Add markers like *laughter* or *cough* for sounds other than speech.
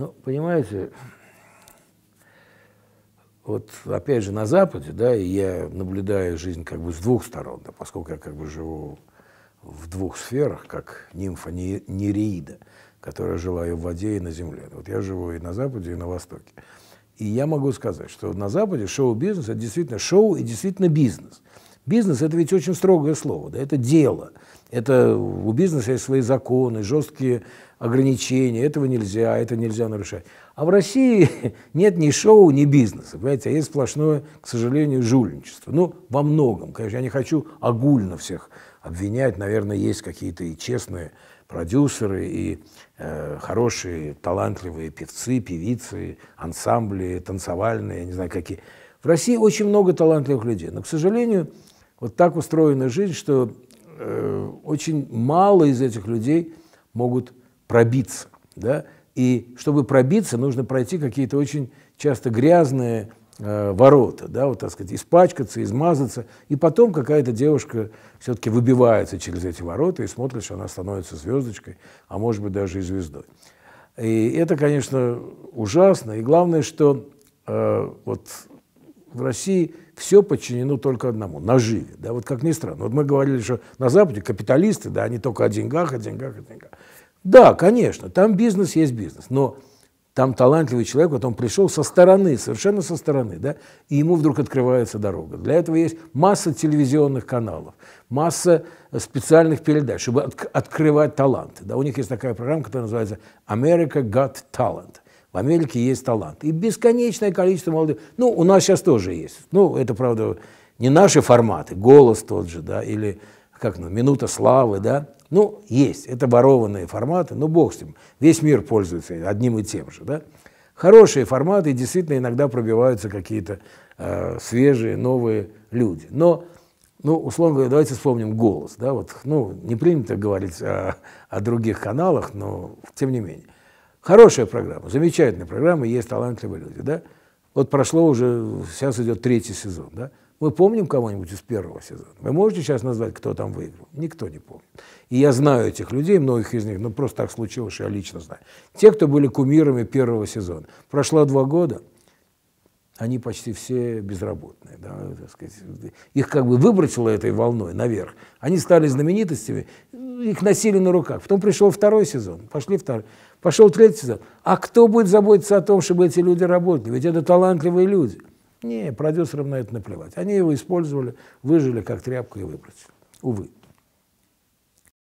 Ну, понимаете, вот опять же на Западе, да, и я наблюдаю жизнь как бы с двух сторон, да, поскольку я как бы живу в двух сферах, как нимфа Нереида, которая жила и в воде, и на земле. Вот я живу и на Западе, и на Востоке. И я могу сказать, что на Западе шоу-бизнес – это действительно шоу и действительно бизнес. Бизнес – это ведь очень строгое слово, да, это дело – это у бизнеса есть свои законы, жесткие ограничения, этого нельзя, а это нельзя нарушать. А в России *laughs* нет ни шоу, ни бизнеса, понимаете, а есть сплошное, к сожалению, жульничество. Ну, во многом, конечно, я не хочу огульно всех обвинять, наверное, есть какие-то и честные продюсеры, и э, хорошие, талантливые певцы, певицы, ансамбли танцевальные, я не знаю, какие. В России очень много талантливых людей, но, к сожалению, вот так устроена жизнь, что Э, очень мало из этих людей могут пробиться. Да? И чтобы пробиться, нужно пройти какие-то очень часто грязные э, ворота, да, вот, так сказать, испачкаться, измазаться. И потом какая-то девушка все-таки выбивается через эти ворота, и смотрит, что она становится звездочкой, а может быть даже и звездой. И это, конечно, ужасно. И главное, что э, вот в России все подчинено только одному – наживе. Да, вот как ни странно. Вот мы говорили, что на Западе капиталисты, да, они только о деньгах, о деньгах, о деньгах. Да, конечно, там бизнес есть бизнес, но там талантливый человек, вот он пришел со стороны, совершенно со стороны, да, и ему вдруг открывается дорога. Для этого есть масса телевизионных каналов, масса э, специальных передач, чтобы от, открывать таланты. Да. У них есть такая программа, которая называется «America Got Talent». В Америке есть талант. И бесконечное количество молодых. Ну, у нас сейчас тоже есть. Ну, это, правда, не наши форматы. Голос тот же, да, или как, ну, минута славы, да. Ну, есть. Это ворованные форматы, но ну, бог с ним. Весь мир пользуется одним и тем же, да. Хорошие форматы, и действительно иногда пробиваются какие-то э, свежие, новые люди. Но ну, условно говоря, давайте вспомним голос. Да, вот, ну, не принято говорить о, о других каналах, но тем не менее. Хорошая программа, замечательная программа, есть талантливые люди. Да? Вот прошло уже, сейчас идет третий сезон. Да? Мы помним кого-нибудь из первого сезона? Вы можете сейчас назвать, кто там выиграл? Никто не помнит. И я знаю этих людей, многих из них, но ну, просто так случилось, что я лично знаю. Те, кто были кумирами первого сезона. Прошло два года, они почти все безработные. Да, так сказать. Их как бы выбросило этой волной наверх. Они стали знаменитостями их носили на руках. Потом пришел второй сезон, пошли второй. Пошел третий сезон. А кто будет заботиться о том, чтобы эти люди работали? Ведь это талантливые люди. Не, продюсерам на это наплевать. Они его использовали, выжили как тряпку и выбросили. Увы.